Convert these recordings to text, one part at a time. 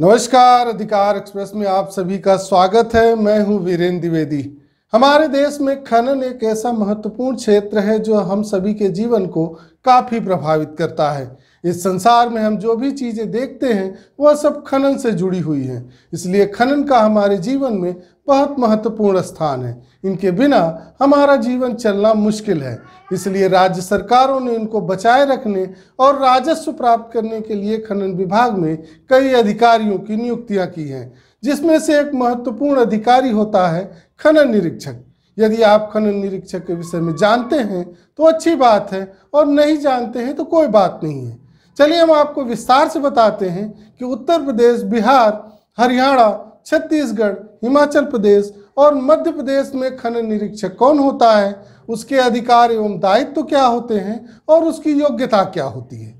नमस्कार अधिकार एक्सप्रेस में आप सभी का स्वागत है मैं हूं वीरेंद्र द्विवेदी हमारे देश में खनन एक ऐसा महत्वपूर्ण क्षेत्र है जो हम सभी के जीवन को काफी प्रभावित करता है इस संसार में हम जो भी चीज़ें देखते हैं वह सब खनन से जुड़ी हुई हैं इसलिए खनन का हमारे जीवन में बहुत महत्वपूर्ण स्थान है इनके बिना हमारा जीवन चलना मुश्किल है इसलिए राज्य सरकारों ने इनको बचाए रखने और राजस्व प्राप्त करने के लिए खनन विभाग में कई अधिकारियों की नियुक्तियाँ की हैं जिसमें से एक महत्वपूर्ण अधिकारी होता है खनन निरीक्षक यदि आप खनन निरीक्षक के विषय में जानते हैं तो अच्छी बात है और नहीं जानते हैं तो कोई बात नहीं है चलिए हम आपको विस्तार से बताते हैं कि उत्तर प्रदेश बिहार हरियाणा छत्तीसगढ़ हिमाचल प्रदेश और मध्य प्रदेश में खनन निरीक्षक कौन होता है उसके अधिकार एवं दायित्व तो क्या होते हैं और उसकी योग्यता क्या होती है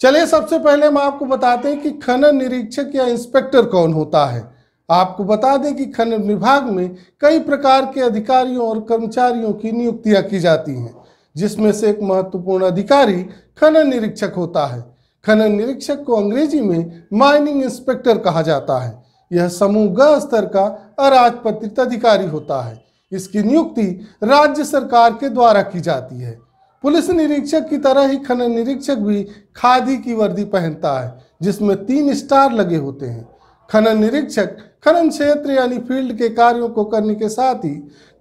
चलिए सबसे पहले हम आपको बताते हैं कि खनन निरीक्षक या इंस्पेक्टर कौन होता है आपको बता दें कि खनन विभाग में कई प्रकार के अधिकारियों और कर्मचारियों की नियुक्तियां की जाती हैं जिसमें से एक महत्वपूर्ण अधिकारी खनन निरीक्षक होता है खनन निरीक्षक को अंग्रेजी में माइनिंग इंस्पेक्टर कहा जाता है यह समूह ग स्तर का अराजपत्रित अधिकारी होता है इसकी नियुक्ति राज्य सरकार के द्वारा की जाती है पुलिस निरीक्षक की तरह ही खनन निरीक्षक भी खादी की वर्दी पहनता है जिसमें तीन स्टार लगे होते हैं खनन निरीक्षक खनन क्षेत्र यानी फील्ड के कार्यों को करने के साथ ही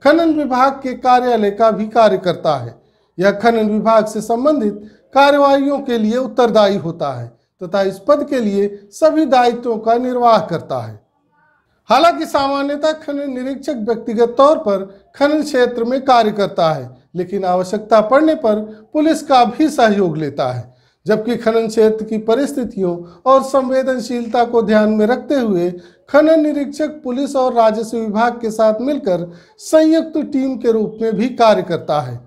खनन विभाग के कार्यालय का भी कार्य करता है यह खनन विभाग से संबंधित कार्यवाहियों के लिए उत्तरदायी होता है तथा इस पद के लिए सभी दायित्वों का निर्वाह करता है हालांकि सामान्यतः खनन निरीक्षक व्यक्तिगत तौर पर खनन क्षेत्र में कार्य करता है लेकिन आवश्यकता पड़ने पर पुलिस का भी सहयोग लेता है जबकि खनन क्षेत्र की परिस्थितियों और संवेदनशीलता को ध्यान में रखते हुए खनन निरीक्षक पुलिस और राजस्व विभाग के साथ मिलकर संयुक्त टीम के रूप में भी कार्य करता है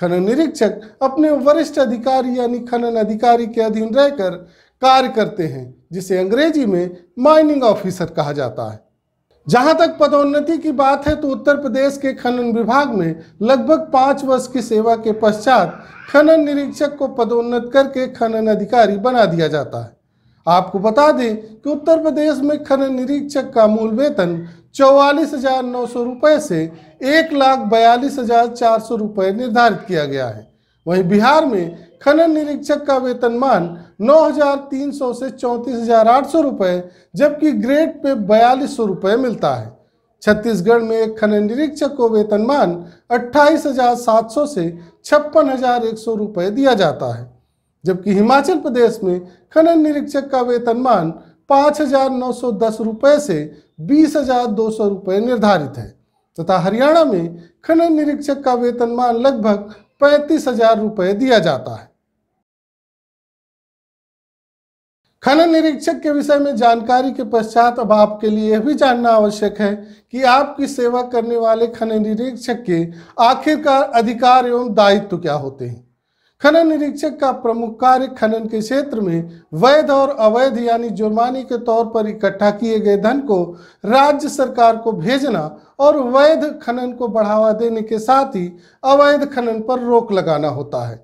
खनन निरीक्षक अपने वरिष्ठ अधिकारी यानी खनन अधिकारी के अधीन रहकर कार्य करते हैं जिसे अंग्रेजी में माइनिंग ऑफिसर कहा जाता है जहां तक पदोन्नति की बात है तो उत्तर प्रदेश के खनन विभाग में लगभग पांच वर्ष की सेवा के पश्चात खनन निरीक्षक को पदोन्नत करके खनन अधिकारी बना दिया जाता है आपको बता दें कि उत्तर प्रदेश में खनन निरीक्षक का मूल वेतन चौवालीस हजार नौ सौ रुपये से एक लाख बयालीस हजार चार सौ रुपये निर्धारित किया गया है वहीं बिहार में खनन निरीक्षक का वेतनमान नौ हज़ार तीन सौ से चौंतीस हजार आठ सौ रुपये जबकि ग्रेड पे बयालीस सौ रुपये मिलता है छत्तीसगढ़ में एक खनन निरीक्षक को वेतनमान अट्ठाईस हजार सात सौ से छप्पन हजार एक सौ रुपये दिया जाता है जबकि हिमाचल प्रदेश में खनन निरीक्षक का वेतनमान पाँच हजार नौ सौ दस रुपये से बीस हजार दो सौ रुपये निर्धारित है तथा हरियाणा में खनन निरीक्षक का वेतनमान लगभग पैंतीस हजार रुपये दिया जाता है खनन निरीक्षक के विषय में जानकारी के पश्चात अब आपके लिए यह भी जानना आवश्यक है कि आपकी सेवा करने वाले खनन निरीक्षक के आखिरकार अधिकार एवं दायित्व क्या होते हैं खनन निरीक्षक का प्रमुख कार्य खनन के क्षेत्र में वैध और अवैध यानी जुर्माने के तौर पर इकट्ठा किए गए धन को राज्य सरकार को भेजना और वैध खनन को बढ़ावा देने के साथ ही अवैध खनन पर रोक लगाना होता है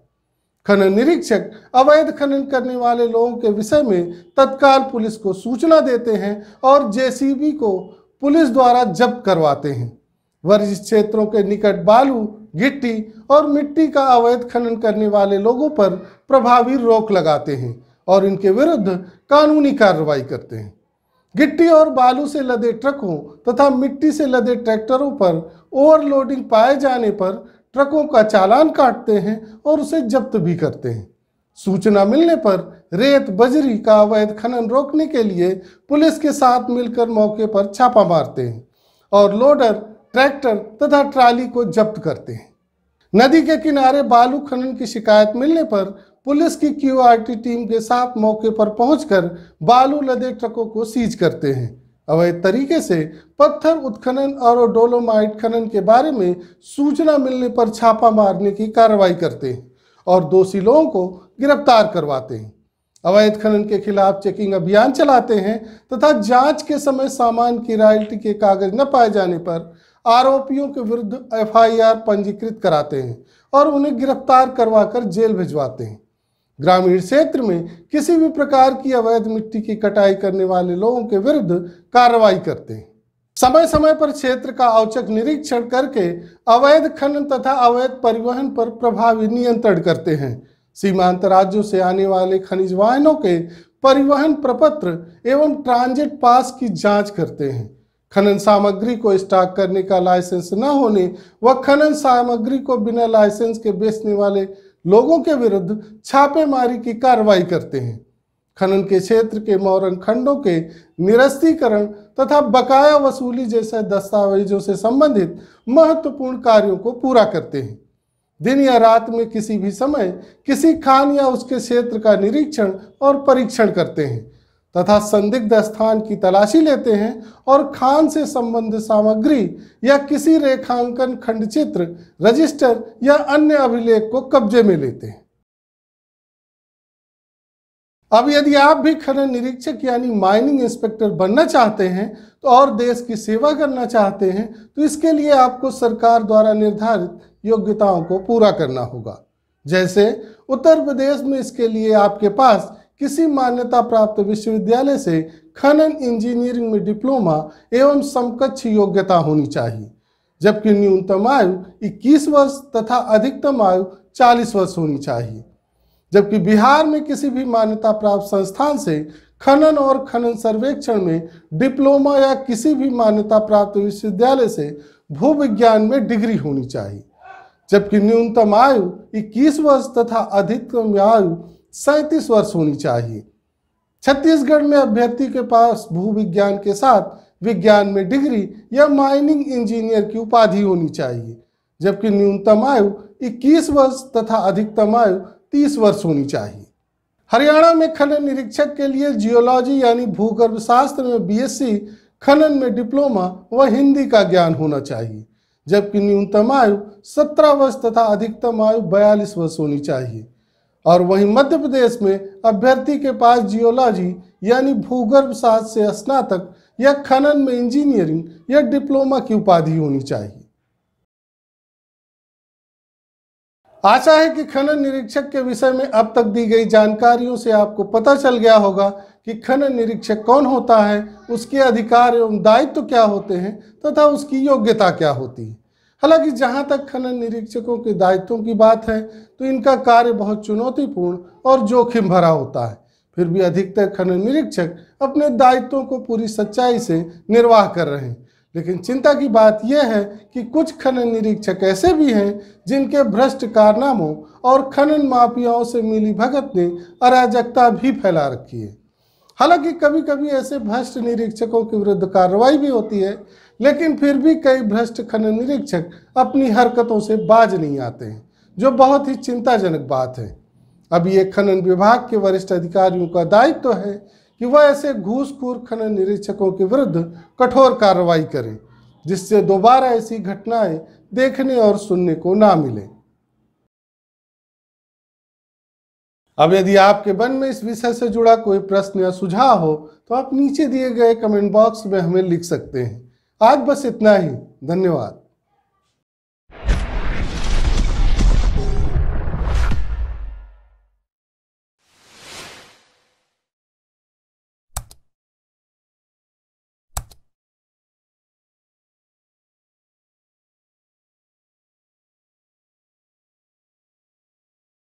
खनन निरीक्षक अवैध खनन करने वाले लोगों के विषय में तत्काल पुलिस को सूचना देते हैं और जेसीबी को पुलिस द्वारा जब्त करवाते हैं वर्जित क्षेत्रों के निकट बालू गिट्टी और मिट्टी का अवैध खनन करने वाले लोगों पर प्रभावी रोक लगाते हैं और इनके विरुद्ध कानूनी कार्रवाई करते हैं गिट्टी और बालू से लदे ट्रकों तथा मिट्टी से लदे ट्रैक्टरों पर ओवरलोडिंग पाए जाने पर ट्रकों का चालान काटते हैं और उसे जब्त भी करते हैं सूचना मिलने पर रेत बजरी का अवैध खनन रोकने के लिए पुलिस के साथ मिलकर मौके पर छापा मारते हैं और लोडर ट्रैक्टर तथा ट्राली को जब्त करते हैं नदी के किनारे बालू खनन की शिकायत मिलने पर पुलिस की क्यूआरटी टीम के साथ मौके पर पहुंचकर बालू लदे ट्रकों को सीज करते हैं अवैध तरीके से पत्थर उत्खनन और डोलोमाइट खनन के बारे में सूचना मिलने पर छापा मारने की कार्रवाई करते हैं और दोषी लोगों को गिरफ्तार करवाते हैं अवैध खनन के खिलाफ चेकिंग अभियान चलाते हैं तथा जांच के समय सामान की रॉयल्टी के कागज न पाए जाने पर आरोपियों के विरुद्ध एफआईआर पंजीकृत कराते हैं और उन्हें गिरफ्तार करवाकर जेल भिजवाते हैं ग्रामीण क्षेत्र में किसी भी प्रकार की अवैध मिट्टी की कटाई करने वाले लोगों के विरुद्ध कार्रवाई करते हैं समय समय पर क्षेत्र का औचक निरीक्षण करके अवैध खनन तथा अवैध परिवहन पर प्रभावी नियंत्रण करते हैं सीमांत राज्यों से आने वाले खनिज वाहनों के परिवहन प्रपत्र एवं ट्रांजिट पास की जांच करते हैं खनन सामग्री को स्टॉक करने का लाइसेंस न होने व खनन सामग्री को बिना लाइसेंस के बेचने वाले लोगों के विरुद्ध छापेमारी की कार्रवाई करते हैं खनन के क्षेत्र के मौरंग खंडों के निरस्तीकरण तथा बकाया वसूली जैसे दस्तावेजों से संबंधित महत्वपूर्ण कार्यों को पूरा करते हैं दिन या रात में किसी भी समय किसी खान या उसके क्षेत्र का निरीक्षण और परीक्षण करते हैं तथा संदिग्ध स्थान की तलाशी लेते हैं और खान से संबंध सामग्री या किसी रेखांकन खंड चित्र रजिस्टर या अन्य अभिलेख को कब्जे में लेते हैं अब यदि आप भी खनन निरीक्षक यानी माइनिंग इंस्पेक्टर बनना चाहते हैं तो और देश की सेवा करना चाहते हैं तो इसके लिए आपको सरकार द्वारा निर्धारित योग्यताओं को पूरा करना होगा जैसे उत्तर प्रदेश में इसके लिए आपके पास किसी मान्यता प्राप्त विश्वविद्यालय से खनन इंजीनियरिंग में डिप्लोमा एवं समकक्ष योग्यता होनी चाहिए जबकि न्यूनतम आयु 21 वर्ष तथा अधिकतम आयु 40 वर्ष होनी चाहिए जबकि बिहार में किसी भी मान्यता प्राप्त संस्थान से खनन और खनन सर्वेक्षण में डिप्लोमा या किसी भी मान्यता प्राप्त विश्वविद्यालय से भू विज्ञान में डिग्री होनी चाहिए जबकि न्यूनतम आयु 21 वर्ष तथा अधिकतम आयु सैंतीस वर्ष होनी चाहिए छत्तीसगढ़ में अभ्यर्थी के पास भू विज्ञान के साथ विज्ञान में डिग्री या माइनिंग इंजीनियर की उपाधि होनी चाहिए जबकि न्यूनतम आयु 21 वर्ष तथा अधिकतम आयु 30 वर्ष होनी चाहिए हरियाणा में खनन निरीक्षक के लिए जियोलॉजी यानी भूगर्भ शास्त्र में बीएससी खनन में डिप्लोमा व हिंदी का ज्ञान होना चाहिए जबकि न्यूनतम आयु 17 वर्ष तथा अधिकतम आयु 42 वर्ष होनी चाहिए और वहीं मध्य प्रदेश में अभ्यर्थी के पास जियोलॉजी यानी भूगर्भ शास्त्र से स्नातक या खनन में इंजीनियरिंग या डिप्लोमा की उपाधि होनी चाहिए आशा है कि खनन निरीक्षक के विषय में अब तक दी गई जानकारियों से आपको पता चल गया होगा कि खनन निरीक्षक कौन होता है उसके अधिकार एवं दायित्व तो क्या होते हैं तथा तो उसकी योग्यता क्या होती है हालांकि जहां तक खनन निरीक्षकों के दायित्वों की बात है तो इनका कार्य बहुत चुनौतीपूर्ण और जोखिम भरा होता है फिर भी अधिकतर खनन निरीक्षक अपने दायित्वों को पूरी सच्चाई से निर्वाह कर रहे हैं लेकिन चिंता की बात यह है कि कुछ खनन निरीक्षक ऐसे भी हैं जिनके भ्रष्ट कारनामों और खनन माफियाओं से मिली भगत ने अराजकता भी फैला रखी है हालांकि कभी कभी ऐसे भ्रष्ट निरीक्षकों के विरुद्ध कार्रवाई भी होती है लेकिन फिर भी कई भ्रष्ट खनन निरीक्षक अपनी हरकतों से बाज नहीं आते हैं जो बहुत ही चिंताजनक बात है अब ये खनन विभाग के वरिष्ठ अधिकारियों का दायित्व तो है कि वह ऐसे घूसखोर खनन निरीक्षकों के विरुद्ध कठोर कार्रवाई करें जिससे दोबारा ऐसी घटनाएं देखने और सुनने को ना मिले अब यदि आपके मन में इस विषय से जुड़ा कोई प्रश्न या सुझाव हो तो आप नीचे दिए गए कमेंट बॉक्स में हमें लिख सकते हैं आज बस इतना ही धन्यवाद